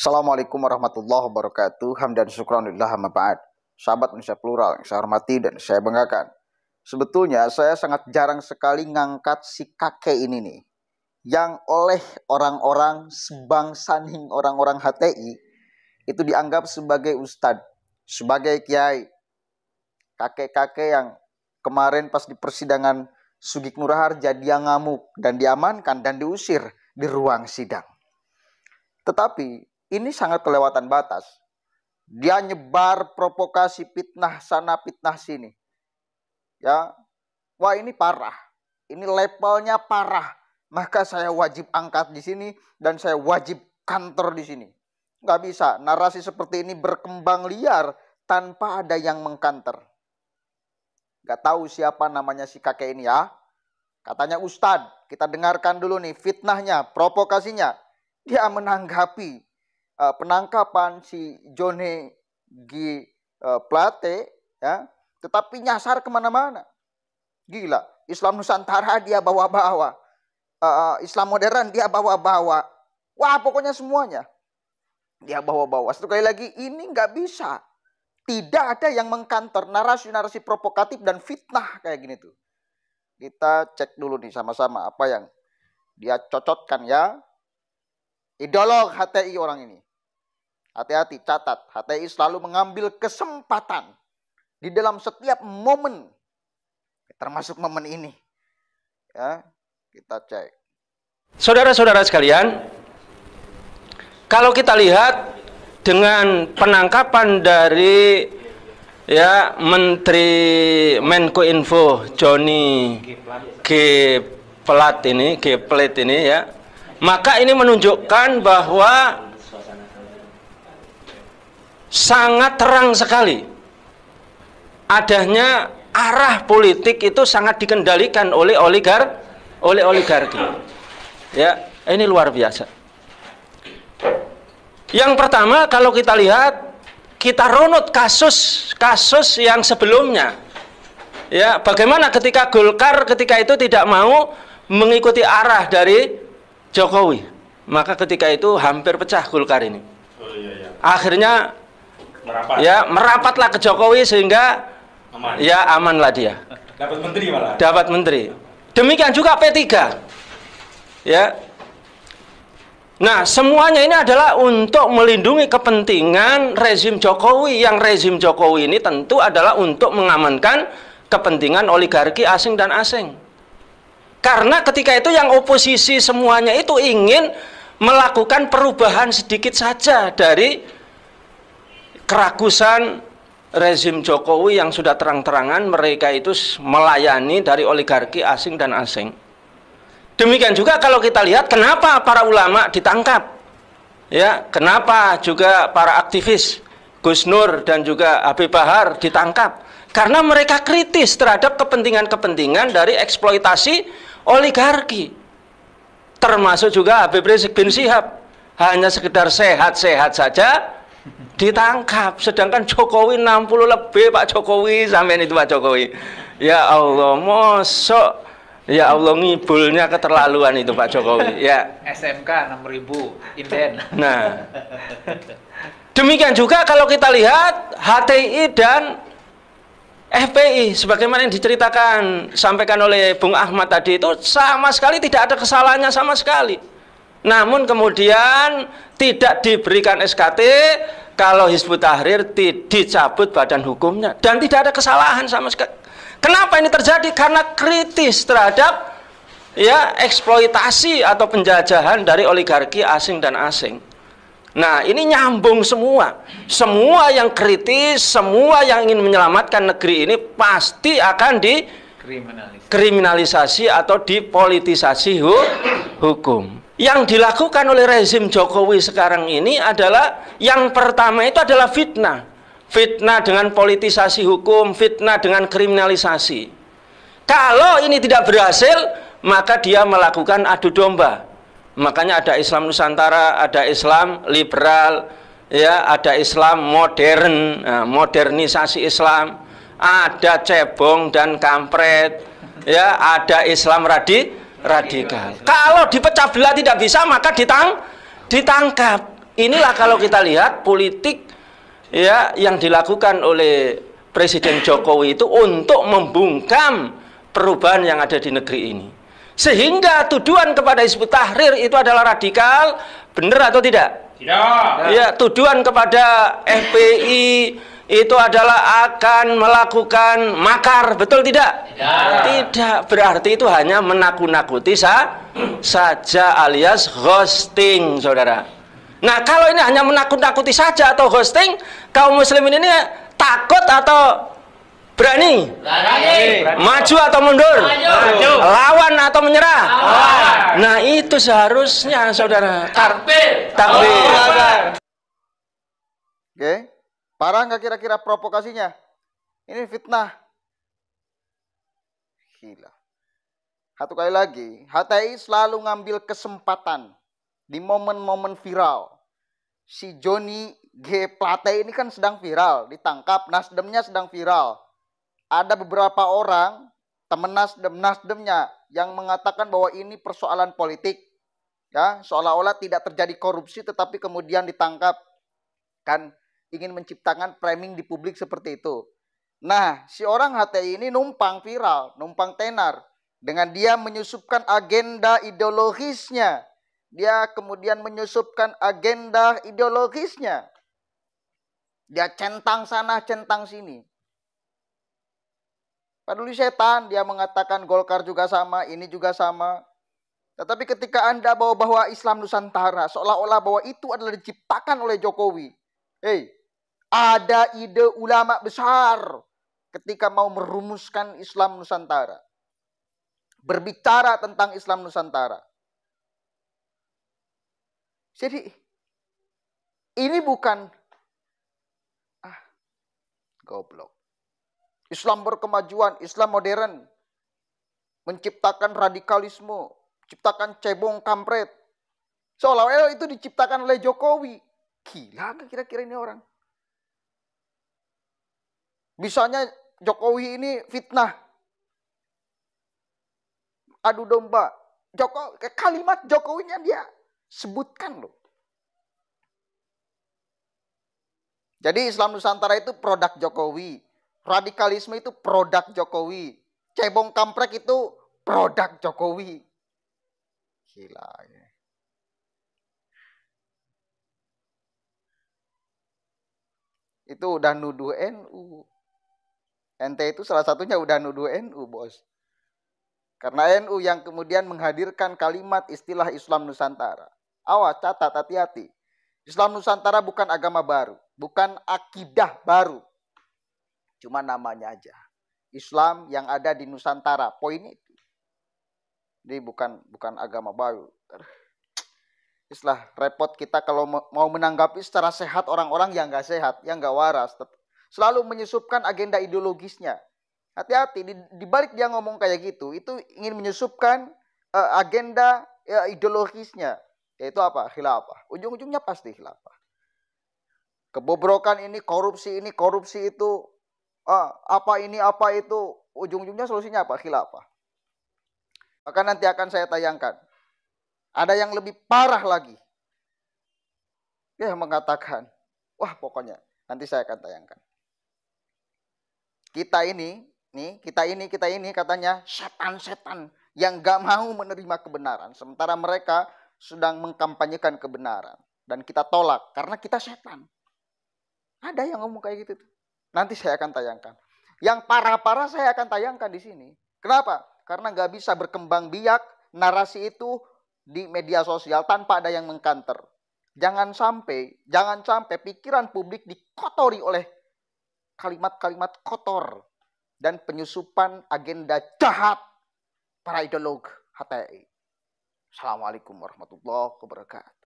Assalamualaikum warahmatullahi wabarakatuh. Hamdan dan syukranillah ma'ad. Sahabat Indonesia Plural yang saya hormati dan saya banggakan. Sebetulnya saya sangat jarang sekali ngangkat si kakek ini nih. Yang oleh orang-orang sebangsaning orang-orang HTI, itu dianggap sebagai Ustad, sebagai kiai. Kakek-kakek yang kemarin pas di persidangan Sugik Nuraharja dia ngamuk dan diamankan dan diusir di ruang sidang. Tetapi ini sangat kelewatan batas. Dia nyebar provokasi fitnah sana fitnah sini. Ya. Wah, ini parah. Ini levelnya parah. Maka saya wajib angkat di sini dan saya wajib kantor di sini. Nggak bisa. Narasi seperti ini berkembang liar tanpa ada yang mengkanter. Nggak tahu siapa namanya si kakek ini ya. Katanya Ustadz, kita dengarkan dulu nih fitnahnya, provokasinya. Dia menanggapi Eh, penangkapan si Johnny G eh, Plate ya, tetapi nyasar kemana-mana. Gila, Islam Nusantara dia bawa-bawa, eh, Islam modern dia bawa-bawa, wah pokoknya semuanya dia bawa-bawa. Sekali lagi ini nggak bisa, tidak ada yang mengkantor narasi-narasi provokatif dan fitnah kayak gini tuh. Kita cek dulu nih sama-sama apa yang dia cocotkan ya. Ideolog HTI orang ini. Hati-hati, catat. HTI selalu mengambil kesempatan di dalam setiap momen, termasuk momen ini. Ya, kita cek. Saudara-saudara sekalian, kalau kita lihat dengan penangkapan dari ya Menteri Menko Info Joni G Pelat ini, G Pelat ini ya, maka ini menunjukkan bahwa sangat terang sekali adanya arah politik itu sangat dikendalikan oleh oligar oleh oligarki ya ini luar biasa yang pertama kalau kita lihat kita runut kasus kasus yang sebelumnya ya bagaimana ketika Golkar ketika itu tidak mau mengikuti arah dari Jokowi maka ketika itu hampir pecah Golkar ini oh, iya, iya. akhirnya merapat. Ya, merapatlah ke Jokowi sehingga aman. Ya, amanlah dia. Dapat menteri malah. Dapat menteri. Demikian juga P3. Ya. Nah, semuanya ini adalah untuk melindungi kepentingan rezim Jokowi yang rezim Jokowi ini tentu adalah untuk mengamankan kepentingan oligarki asing dan asing. Karena ketika itu yang oposisi semuanya itu ingin melakukan perubahan sedikit saja dari kerakusan rezim Jokowi yang sudah terang-terangan mereka itu melayani dari oligarki asing dan asing. Demikian juga kalau kita lihat kenapa para ulama ditangkap. Ya, kenapa juga para aktivis Gus Nur dan juga Habib Bahar ditangkap karena mereka kritis terhadap kepentingan-kepentingan dari eksploitasi oligarki. Termasuk juga Habib Rizik bin Sihab hanya sekedar sehat-sehat saja ditangkap sedangkan Jokowi 60 lebih Pak Jokowi sampean itu Pak Jokowi ya Allah mosok ya Allah ngibulnya keterlaluan itu Pak Jokowi ya SMK 6000 inden nah demikian juga kalau kita lihat HTI dan FPI sebagaimana yang diceritakan sampaikan oleh Bung Ahmad tadi itu sama sekali tidak ada kesalahannya sama sekali namun kemudian tidak diberikan SKT kalau Hizbut Tahrir dicabut badan hukumnya dan tidak ada kesalahan sama sekali. Kenapa ini terjadi? Karena kritis terhadap ya eksploitasi atau penjajahan dari oligarki asing dan asing. Nah, ini nyambung semua. Semua yang kritis, semua yang ingin menyelamatkan negeri ini pasti akan di kriminalisasi, kriminalisasi atau dipolitisasi hu hukum. Yang dilakukan oleh rezim Jokowi sekarang ini adalah yang pertama itu adalah fitnah. Fitnah dengan politisasi hukum, fitnah dengan kriminalisasi. Kalau ini tidak berhasil, maka dia melakukan adu domba. Makanya ada Islam Nusantara, ada Islam liberal, ya, ada Islam modern, nah, modernisasi Islam ada cebong dan kampret, ya ada Islam radi radikal. Kalau dipecah belah tidak bisa maka ditang ditangkap. Inilah kalau kita lihat politik ya yang dilakukan oleh Presiden Jokowi itu untuk membungkam perubahan yang ada di negeri ini. Sehingga tuduhan kepada Hizbut Tahrir itu adalah radikal, benar atau tidak? Tidak. Ya, tuduhan kepada FPI, itu adalah akan melakukan makar, betul tidak? Tidak. Tidak, berarti itu hanya menakut-nakuti sa saja alias ghosting, Saudara. Nah, kalau ini hanya menakut-nakuti saja atau ghosting, kaum muslimin ini takut atau berani? Berani. Maju atau mundur? Maju. Lawan atau menyerah? Lawan. Nah, itu seharusnya Saudara. Takbir. Takbir. Oh, Oke. Okay. Parah nggak kira-kira provokasinya? Ini fitnah. Gila. Satu kali lagi, HTI selalu ngambil kesempatan di momen-momen viral. Si Joni G. Plate ini kan sedang viral, ditangkap, Nasdemnya sedang viral. Ada beberapa orang, teman Nasdem, Nasdemnya yang mengatakan bahwa ini persoalan politik. Ya, seolah-olah tidak terjadi korupsi tetapi kemudian ditangkap. Kan ingin menciptakan framing di publik seperti itu. Nah, si orang HTI ini numpang viral, numpang tenar. Dengan dia menyusupkan agenda ideologisnya. Dia kemudian menyusupkan agenda ideologisnya. Dia centang sana, centang sini. Paduli setan, dia mengatakan Golkar juga sama, ini juga sama. Tetapi ketika Anda bawa-bawa Islam Nusantara, seolah-olah bahwa itu adalah diciptakan oleh Jokowi. Hei, ada ide ulama besar ketika mau merumuskan Islam Nusantara. Berbicara tentang Islam Nusantara. Jadi ini bukan ah goblok. Islam berkemajuan, Islam modern menciptakan radikalisme, ciptakan cebong kampret. Seolah-olah itu diciptakan oleh Jokowi. Gila kira-kira ini orang. Bisanya Jokowi ini fitnah. Adu domba. Jokowi, kalimat Jokowinya dia sebutkan loh. Jadi Islam Nusantara itu produk Jokowi. Radikalisme itu produk Jokowi. Cebong kamprek itu produk Jokowi. Gila ya. Itu udah nuduh NU. NT itu salah satunya udah nuduh NU, Bos. Karena NU yang kemudian menghadirkan kalimat istilah Islam Nusantara. Awas, catat hati-hati. Islam Nusantara bukan agama baru, bukan akidah baru. Cuma namanya aja. Islam yang ada di Nusantara, poin itu. ini bukan bukan agama baru. Istilah repot kita kalau mau menanggapi secara sehat orang-orang yang gak sehat, yang gak waras, selalu menyusupkan agenda ideologisnya. Hati-hati di, di balik dia ngomong kayak gitu, itu ingin menyusupkan uh, agenda uh, ideologisnya, yaitu apa? Khilafah. Ujung-ujungnya pasti khilafah. Kebobrokan ini, korupsi ini, korupsi itu, uh, apa ini, apa itu, ujung-ujungnya solusinya apa? Khilafah. Maka nanti akan saya tayangkan. Ada yang lebih parah lagi. Dia mengatakan, wah pokoknya nanti saya akan tayangkan. Kita ini, nih, kita ini, kita ini katanya setan-setan yang gak mau menerima kebenaran. Sementara mereka sedang mengkampanyekan kebenaran. Dan kita tolak karena kita setan. Ada yang ngomong kayak gitu. Nanti saya akan tayangkan. Yang parah-parah saya akan tayangkan di sini. Kenapa? Karena gak bisa berkembang biak narasi itu di media sosial tanpa ada yang mengkanter. Jangan sampai, jangan sampai pikiran publik dikotori oleh kalimat-kalimat kotor dan penyusupan agenda jahat para ideolog HTI. Assalamualaikum warahmatullahi wabarakatuh.